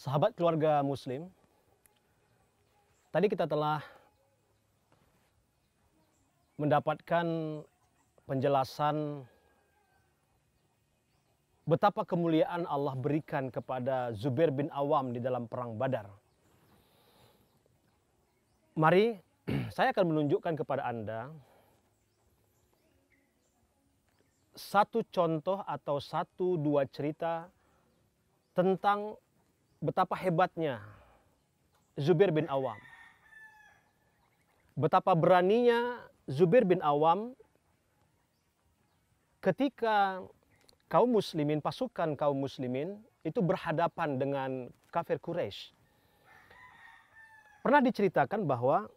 Sahabat keluarga muslim, tadi kita telah mendapatkan penjelasan betapa kemuliaan Allah berikan kepada Zubair bin Awam di dalam perang Badar. Mari saya akan menunjukkan kepada Anda satu contoh atau satu dua cerita tentang betapa hebatnya Zubir bin Awam. Betapa beraninya Zubir bin Awam ketika kaum muslimin, pasukan kaum muslimin itu berhadapan dengan kafir Quraisy. Pernah diceritakan bahwa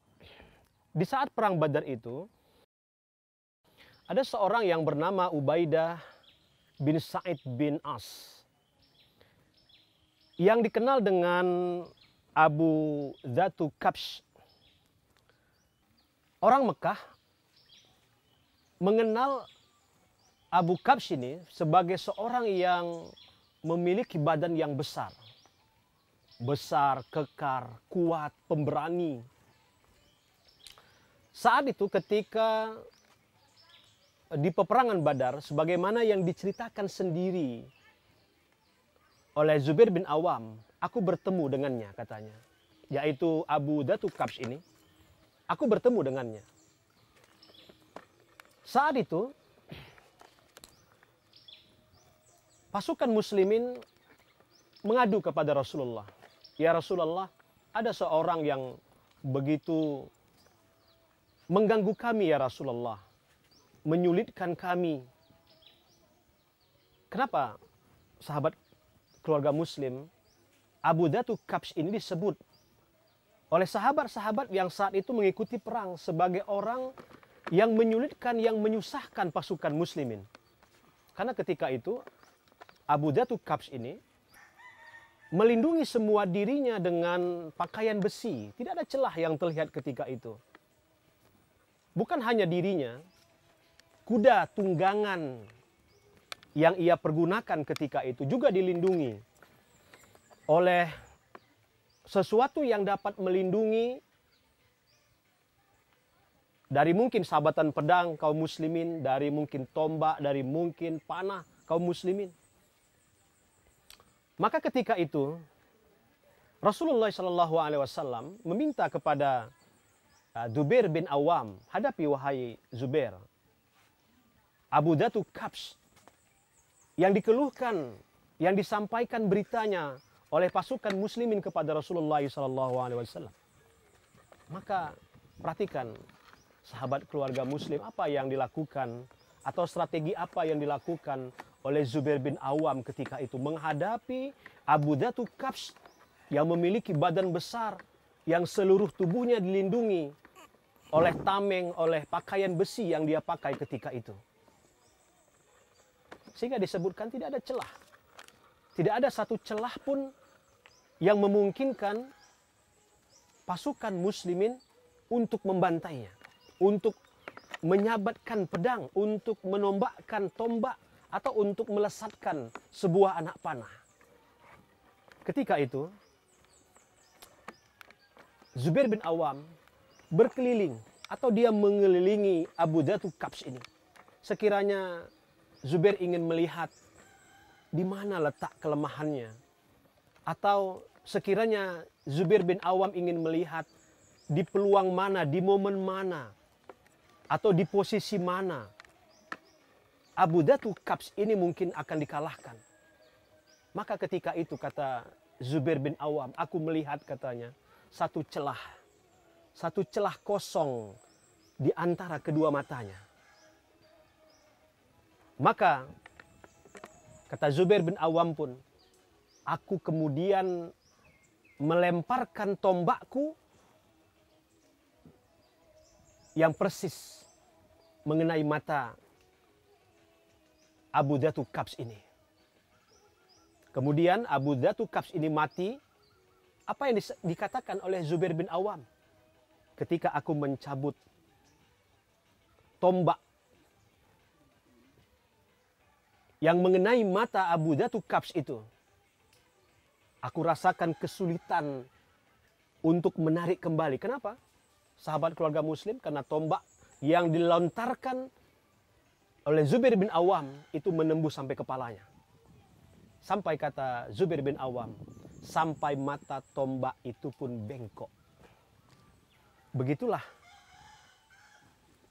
di saat perang Badar itu ada seorang yang bernama Ubaidah bin Said bin As yang dikenal dengan Abu Zatu Kapsh. Orang Mekah mengenal Abu Kapsh ini sebagai seorang yang memiliki badan yang besar. Besar, kekar, kuat, pemberani. Saat itu ketika di peperangan Badar sebagaimana yang diceritakan sendiri oleh Zubair bin Awam, aku bertemu dengannya katanya, yaitu Abu Datu Kaps ini. Aku bertemu dengannya. Saat itu pasukan muslimin mengadu kepada Rasulullah. Ya Rasulullah, ada seorang yang begitu mengganggu kami ya Rasulullah. Menyulitkan kami. Kenapa sahabat keluarga muslim, Abu Datu Kaps ini disebut oleh sahabat-sahabat yang saat itu mengikuti perang sebagai orang yang menyulitkan, yang menyusahkan pasukan muslimin. Karena ketika itu Abu Datu Kaps ini melindungi semua dirinya dengan pakaian besi. Tidak ada celah yang terlihat ketika itu. Bukan hanya dirinya, kuda tunggangan yang ia pergunakan ketika itu juga dilindungi oleh sesuatu yang dapat melindungi dari mungkin sabatan pedang kaum muslimin, dari mungkin tombak, dari mungkin panah kaum muslimin. Maka ketika itu Rasulullah Shallallahu Alaihi Wasallam meminta kepada uh, Zubair bin Awam, hadapi wahai Zubair, Abu Datu Kaps, yang dikeluhkan, yang disampaikan beritanya oleh pasukan muslimin kepada Rasulullah SAW. Maka perhatikan sahabat keluarga muslim apa yang dilakukan atau strategi apa yang dilakukan oleh Zubair bin Awam ketika itu menghadapi Abu Datu Kaps yang memiliki badan besar yang seluruh tubuhnya dilindungi oleh tameng, oleh pakaian besi yang dia pakai ketika itu. Sehingga disebutkan tidak ada celah. Tidak ada satu celah pun yang memungkinkan pasukan muslimin untuk membantainya, untuk menyabatkan pedang, untuk menombakkan tombak atau untuk melesatkan sebuah anak panah. Ketika itu, Zubair bin Awam berkeliling atau dia mengelilingi Abu Datu Kaps ini. Sekiranya Zubair ingin melihat di mana letak kelemahannya. Atau sekiranya Zubair bin Awam ingin melihat di peluang mana, di momen mana, atau di posisi mana. Abu Datu Kaps ini mungkin akan dikalahkan. Maka ketika itu kata Zubair bin Awam, aku melihat katanya satu celah, satu celah kosong di antara kedua matanya maka kata Zubair bin Awam pun, aku kemudian melemparkan tombakku yang persis mengenai mata Abu Dhatu Kaps ini. Kemudian Abu Dhatu Kaps ini mati. Apa yang dikatakan oleh Zubair bin Awam? Ketika aku mencabut tombak yang mengenai mata Abu Datu Kaps itu. Aku rasakan kesulitan untuk menarik kembali. Kenapa? Sahabat keluarga muslim karena tombak yang dilontarkan oleh Zubair bin Awam itu menembus sampai kepalanya. Sampai kata Zubair bin Awam, sampai mata tombak itu pun bengkok. Begitulah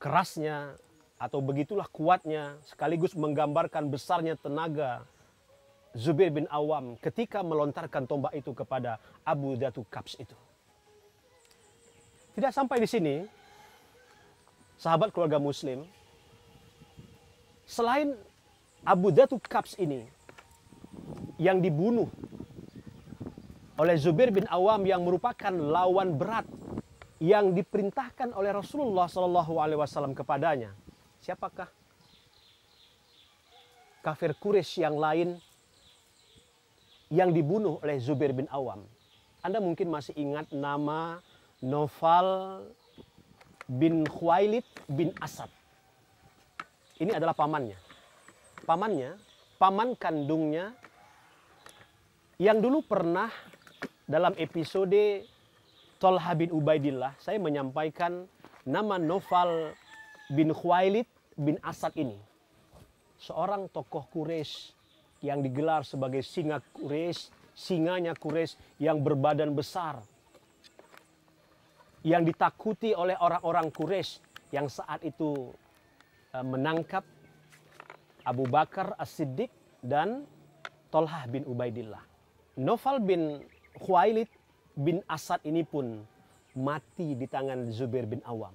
kerasnya atau begitulah kuatnya sekaligus menggambarkan besarnya tenaga Zubair bin Awam ketika melontarkan tombak itu kepada Abu Datu Kaps itu. Tidak sampai di sini, sahabat keluarga muslim, selain Abu Datu Kaps ini yang dibunuh oleh Zubair bin Awam yang merupakan lawan berat yang diperintahkan oleh Rasulullah Shallallahu Alaihi Wasallam kepadanya Siapakah kafir Quraisy yang lain yang dibunuh oleh Zubair bin Awam? Anda mungkin masih ingat nama Noval bin Khwailid bin Asad. Ini adalah pamannya. Pamannya, paman kandungnya yang dulu pernah dalam episode Tolha bin Ubaidillah saya menyampaikan nama Noval bin Khwailid bin Asad ini seorang tokoh Quraisy yang digelar sebagai singa Quraisy, singanya Quraisy yang berbadan besar yang ditakuti oleh orang-orang Quraisy yang saat itu e, menangkap Abu Bakar As-Siddiq dan Tolhah bin Ubaidillah. Noval bin Khuailid bin Asad ini pun mati di tangan Zubair bin Awam.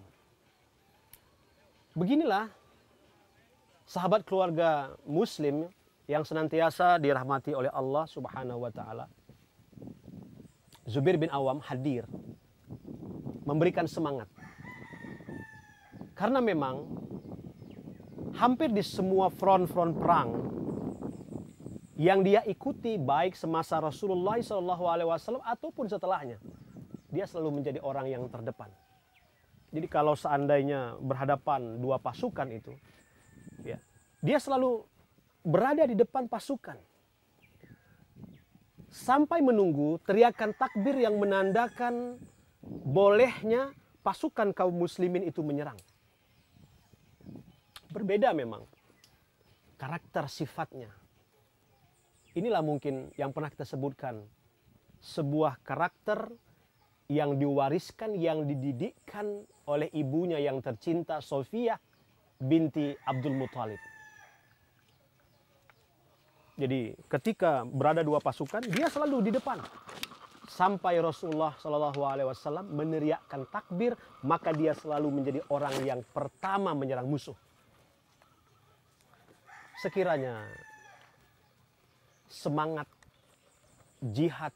Beginilah sahabat keluarga muslim yang senantiasa dirahmati oleh Allah Subhanahu wa taala. Zubir bin Awam hadir memberikan semangat. Karena memang hampir di semua front-front perang yang dia ikuti baik semasa Rasulullah SAW ataupun setelahnya, dia selalu menjadi orang yang terdepan. Jadi kalau seandainya berhadapan dua pasukan itu, Ya. Dia selalu berada di depan pasukan. Sampai menunggu teriakan takbir yang menandakan bolehnya pasukan kaum muslimin itu menyerang. Berbeda memang karakter sifatnya. Inilah mungkin yang pernah kita sebutkan sebuah karakter yang diwariskan, yang dididikkan oleh ibunya yang tercinta Sofia binti Abdul Muthalib. Jadi ketika berada dua pasukan, dia selalu di depan. Sampai Rasulullah Shallallahu Alaihi Wasallam meneriakkan takbir, maka dia selalu menjadi orang yang pertama menyerang musuh. Sekiranya semangat jihad,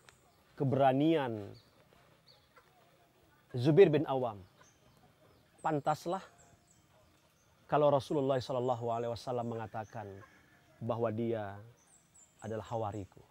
keberanian Zubir bin Awam, pantaslah kalau Rasulullah Shallallahu Alaihi Wasallam mengatakan bahwa dia adalah hawariku.